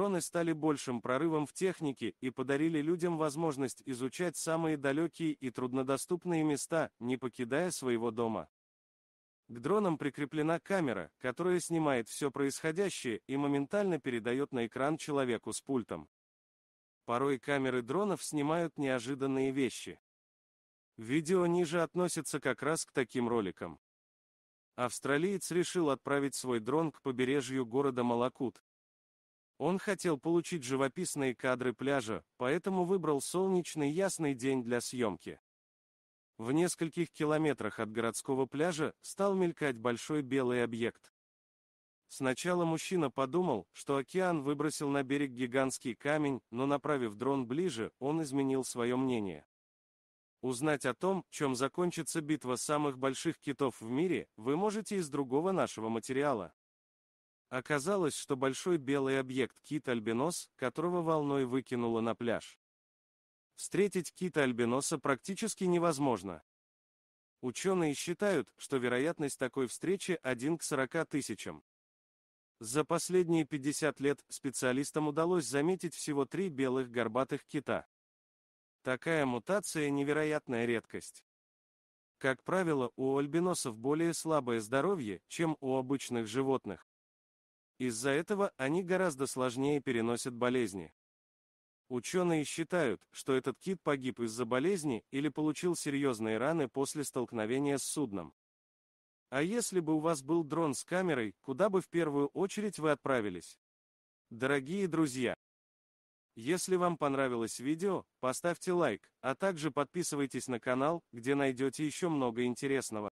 Дроны стали большим прорывом в технике и подарили людям возможность изучать самые далекие и труднодоступные места, не покидая своего дома. К дронам прикреплена камера, которая снимает все происходящее и моментально передает на экран человеку с пультом. Порой камеры дронов снимают неожиданные вещи. Видео ниже относится как раз к таким роликам. Австралиец решил отправить свой дрон к побережью города Малакут, он хотел получить живописные кадры пляжа, поэтому выбрал солнечный ясный день для съемки. В нескольких километрах от городского пляжа стал мелькать большой белый объект. Сначала мужчина подумал, что океан выбросил на берег гигантский камень, но направив дрон ближе, он изменил свое мнение. Узнать о том, чем закончится битва самых больших китов в мире, вы можете из другого нашего материала. Оказалось, что большой белый объект кит-альбинос, которого волной выкинуло на пляж. Встретить кита-альбиноса практически невозможно. Ученые считают, что вероятность такой встречи 1 к 40 тысячам. За последние 50 лет специалистам удалось заметить всего три белых горбатых кита. Такая мутация – невероятная редкость. Как правило, у альбиносов более слабое здоровье, чем у обычных животных. Из-за этого они гораздо сложнее переносят болезни. Ученые считают, что этот кит погиб из-за болезни или получил серьезные раны после столкновения с судном. А если бы у вас был дрон с камерой, куда бы в первую очередь вы отправились? Дорогие друзья! Если вам понравилось видео, поставьте лайк, а также подписывайтесь на канал, где найдете еще много интересного.